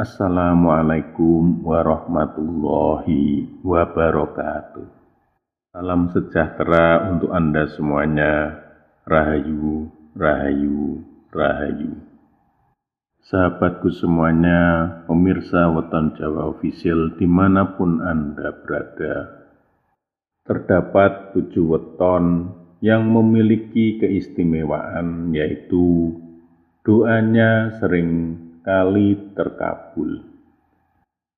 Assalamualaikum warahmatullahi wabarakatuh. Salam sejahtera untuk Anda semuanya. Rahayu, rahayu, rahayu. Sahabatku semuanya, pemirsa Weton Jawa Official dimanapun Anda berada. Terdapat tujuh weton yang memiliki keistimewaan yaitu doanya sering kali terkabul.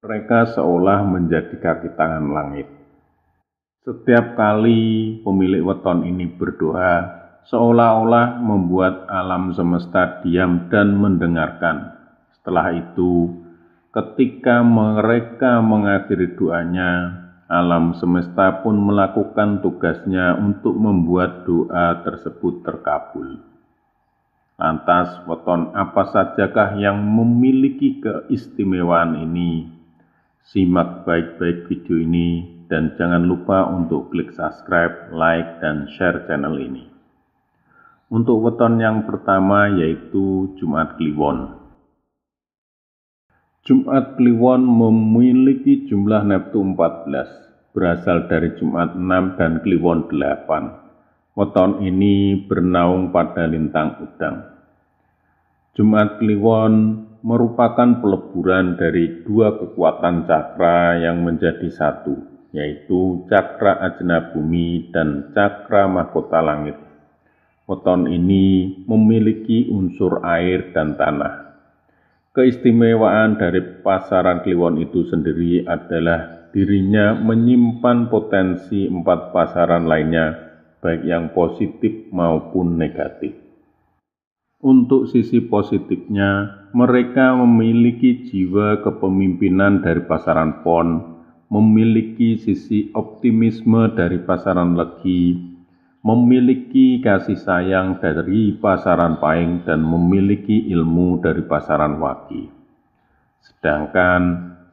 Mereka seolah menjadi kaki tangan langit. Setiap kali pemilik weton ini berdoa, seolah-olah membuat alam semesta diam dan mendengarkan. Setelah itu, ketika mereka mengakhiri doanya, alam semesta pun melakukan tugasnya untuk membuat doa tersebut terkabul. Lantas weton apa sajakah yang memiliki keistimewaan ini? Simak baik-baik video ini dan jangan lupa untuk klik subscribe, like, dan share channel ini. Untuk weton yang pertama yaitu Jumat Kliwon. Jumat Kliwon memiliki jumlah neptu 14, berasal dari Jumat 6 dan Kliwon 8. Weton ini bernaung pada lintang udang. Jumat Kliwon merupakan peleburan dari dua kekuatan cakra yang menjadi satu, yaitu cakra ajna bumi dan cakra mahkota langit. Weton ini memiliki unsur air dan tanah. Keistimewaan dari pasaran Kliwon itu sendiri adalah dirinya menyimpan potensi empat pasaran lainnya, baik yang positif maupun negatif. Untuk sisi positifnya, mereka memiliki jiwa kepemimpinan dari pasaran pon, memiliki sisi optimisme dari pasaran legi, memiliki kasih sayang dari pasaran paing, dan memiliki ilmu dari pasaran wagi. Sedangkan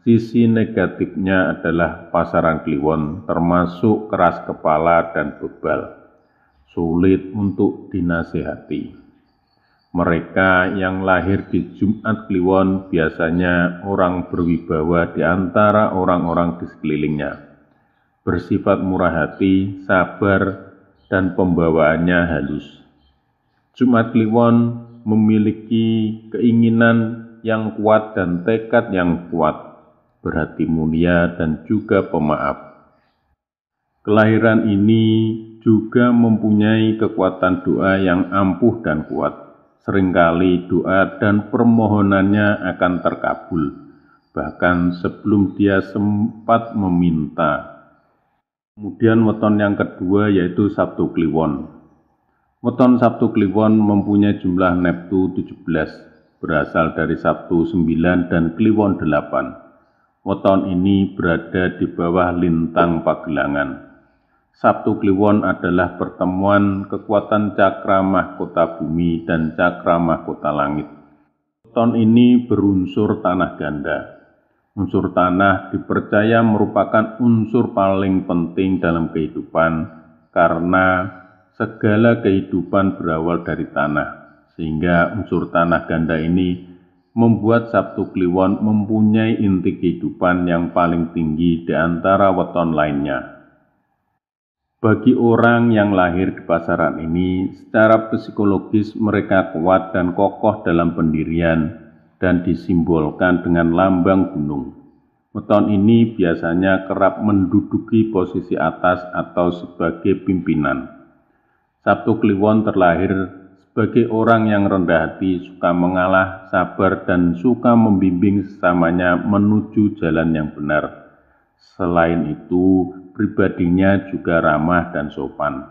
sisi negatifnya adalah pasaran kliwon, termasuk keras kepala dan bebal, sulit untuk dinasihati. Mereka yang lahir di Jumat Kliwon biasanya orang berwibawa di antara orang-orang di sekelilingnya. Bersifat murah hati, sabar, dan pembawaannya halus. Jumat Kliwon memiliki keinginan yang kuat dan tekad yang kuat, berhati mulia dan juga pemaaf. Kelahiran ini juga mempunyai kekuatan doa yang ampuh dan kuat seringkali doa dan permohonannya akan terkabul, bahkan sebelum dia sempat meminta. Kemudian weton yang kedua yaitu Sabtu Kliwon. Weton Sabtu Kliwon mempunyai jumlah Neptu 17, berasal dari Sabtu 9 dan Kliwon 8. Weton ini berada di bawah lintang pagelangan. Sabtu Kliwon adalah pertemuan kekuatan cakra mahkota bumi dan cakra mahkota langit. Ton ini berunsur tanah ganda. Unsur tanah dipercaya merupakan unsur paling penting dalam kehidupan karena segala kehidupan berawal dari tanah. Sehingga unsur tanah ganda ini membuat Sabtu Kliwon mempunyai inti kehidupan yang paling tinggi di antara weton lainnya. Bagi orang yang lahir di pasaran ini, secara psikologis mereka kuat dan kokoh dalam pendirian dan disimbolkan dengan lambang gunung. Weton ini biasanya kerap menduduki posisi atas atau sebagai pimpinan. Sabtu Kliwon terlahir sebagai orang yang rendah hati, suka mengalah, sabar, dan suka membimbing sesamanya menuju jalan yang benar. Selain itu, pribadinya juga ramah dan sopan.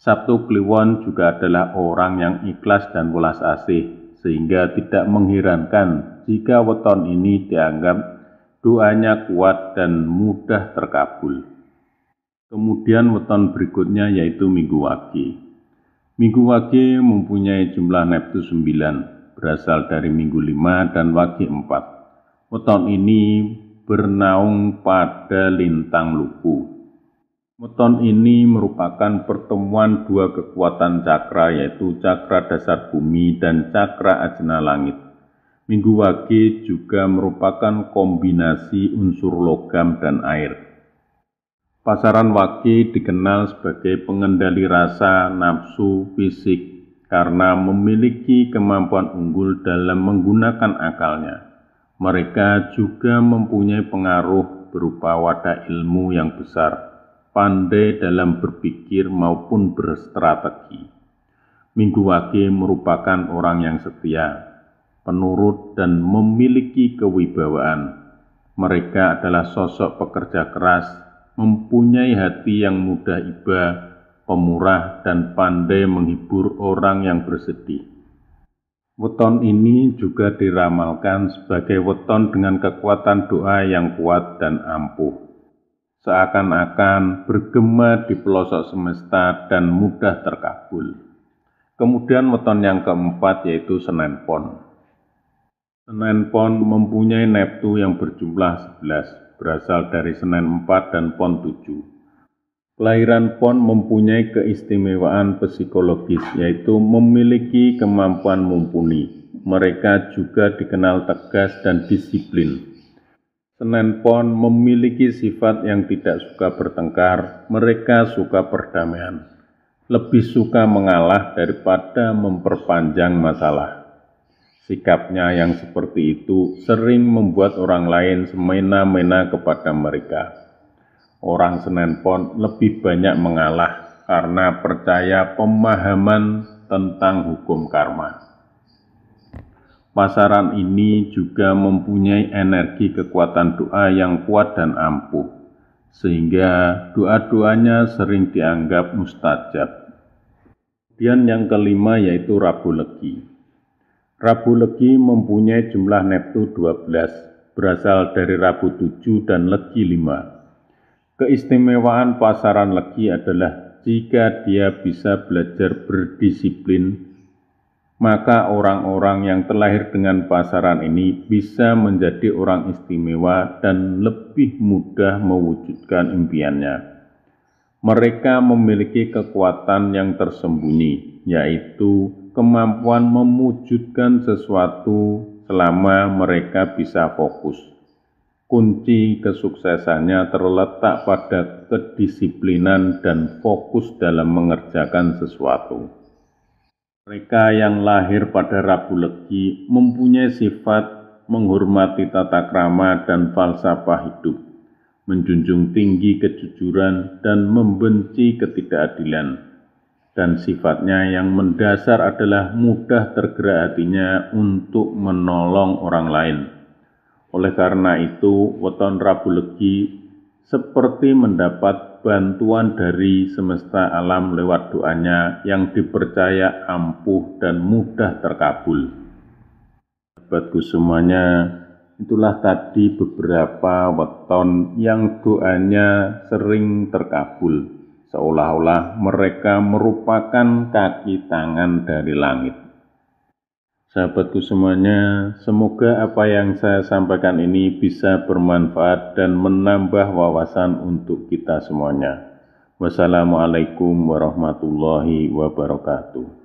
Sabtu Kliwon juga adalah orang yang ikhlas dan welas asih, sehingga tidak mengherankan jika weton ini dianggap doanya kuat dan mudah terkabul. Kemudian weton berikutnya yaitu Minggu Wage. Minggu Wage mempunyai jumlah Neptu 9, berasal dari Minggu 5 dan Wage 4. Weton ini bernaung pada lintang luku. Meton ini merupakan pertemuan dua kekuatan cakra yaitu cakra dasar bumi dan cakra ajna langit. Minggu Wage juga merupakan kombinasi unsur logam dan air. Pasaran Wage dikenal sebagai pengendali rasa, nafsu, fisik karena memiliki kemampuan unggul dalam menggunakan akalnya. Mereka juga mempunyai pengaruh berupa wadah ilmu yang besar, pandai dalam berpikir maupun berstrategi. Minggu Wage merupakan orang yang setia, penurut dan memiliki kewibawaan. Mereka adalah sosok pekerja keras, mempunyai hati yang mudah iba, pemurah dan pandai menghibur orang yang bersedih Weton ini juga diramalkan sebagai weton dengan kekuatan doa yang kuat dan ampuh. Seakan-akan bergema di pelosok semesta dan mudah terkabul. Kemudian weton yang keempat yaitu Senen Pon. Senen Pon mempunyai neptu yang berjumlah 11, berasal dari Senen 4 dan Pon 7. Kelahiran pon mempunyai keistimewaan psikologis, yaitu memiliki kemampuan mumpuni. Mereka juga dikenal tegas dan disiplin. Senen pon memiliki sifat yang tidak suka bertengkar, mereka suka perdamaian, lebih suka mengalah daripada memperpanjang masalah. Sikapnya yang seperti itu sering membuat orang lain semena-mena kepada mereka orang Senen Pon lebih banyak mengalah karena percaya pemahaman tentang hukum karma. Pasaran ini juga mempunyai energi kekuatan doa yang kuat dan ampuh, sehingga doa-doanya sering dianggap mustajab. Kemudian yang kelima yaitu Rabu Legi. Rabu Legi mempunyai jumlah neptu 12, berasal dari Rabu 7 dan Legi 5. Keistimewaan pasaran legi adalah jika dia bisa belajar berdisiplin, maka orang-orang yang terlahir dengan pasaran ini bisa menjadi orang istimewa dan lebih mudah mewujudkan impiannya. Mereka memiliki kekuatan yang tersembunyi, yaitu kemampuan mewujudkan sesuatu selama mereka bisa fokus kunci kesuksesannya terletak pada kedisiplinan dan fokus dalam mengerjakan sesuatu. Mereka yang lahir pada Rabu Legi mempunyai sifat menghormati tata krama dan falsafah hidup, menjunjung tinggi kejujuran dan membenci ketidakadilan. Dan sifatnya yang mendasar adalah mudah tergerak hatinya untuk menolong orang lain oleh karena itu, weton Rabu Legi seperti mendapat bantuan dari semesta alam lewat doanya yang dipercaya ampuh dan mudah terkabul. Sahabatku semuanya, itulah tadi beberapa weton yang doanya sering terkabul, seolah-olah mereka merupakan kaki tangan dari langit. Sahabatku semuanya, semoga apa yang saya sampaikan ini bisa bermanfaat dan menambah wawasan untuk kita semuanya. Wassalamualaikum warahmatullahi wabarakatuh.